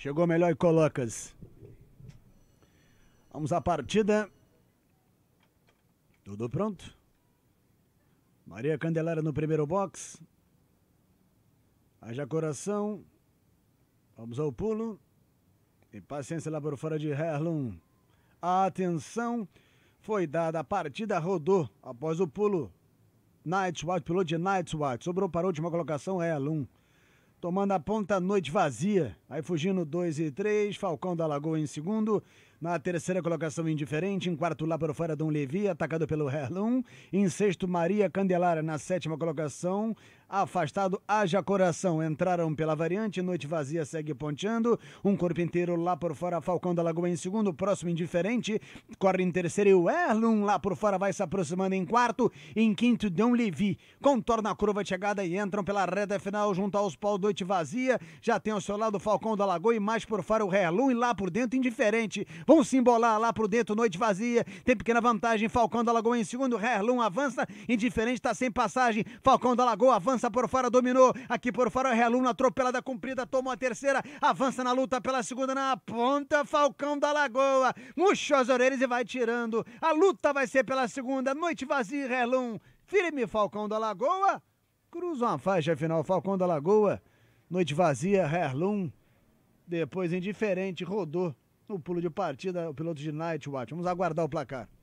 Chegou melhor e colocas. Vamos à partida. Tudo pronto. Maria Candelária no primeiro box. Haja coração. Vamos ao pulo. E paciência lá por fora de Herlum. A atenção foi dada. A partida rodou após o pulo. Night White, piloto de Night White. Sobrou para a última colocação, Herlum tomando a ponta noite vazia. Aí fugindo 2 e 3, Falcão da Lagoa em segundo na terceira colocação, indiferente. Em quarto, lá por fora, Dom Levi, atacado pelo Herlum. Em sexto, Maria Candelária. Na sétima colocação, afastado, haja coração. Entraram pela variante, noite vazia segue ponteando. Um corpo inteiro lá por fora, Falcão da Lagoa em segundo. Próximo, indiferente. Corre em terceiro e o Erlum lá por fora vai se aproximando em quarto. Em quinto, Dom Levi. Contorna a curva de chegada e entram pela reta final junto aos pau, noite vazia. Já tem ao seu lado o Falcão da Lagoa e mais por fora o Erlum e lá por dentro, indiferente. Vão se embolar lá pro dentro, noite vazia. Tem pequena vantagem. Falcão da Lagoa em segundo. Herlum avança. Indiferente, tá sem passagem. Falcão da Lagoa avança por fora, dominou. Aqui por fora, Herlum na atropelada cumprida. Tomou a terceira. Avança na luta pela segunda na ponta. Falcão da Lagoa. Murcha as orelhas e vai tirando. A luta vai ser pela segunda. Noite vazia, Herlum. Firme, Falcão da Lagoa. Cruza uma faixa final, Falcão da Lagoa. Noite vazia, Herlum. Depois, indiferente, rodou. No pulo de partida, o piloto de Nightwatch. Vamos aguardar o placar.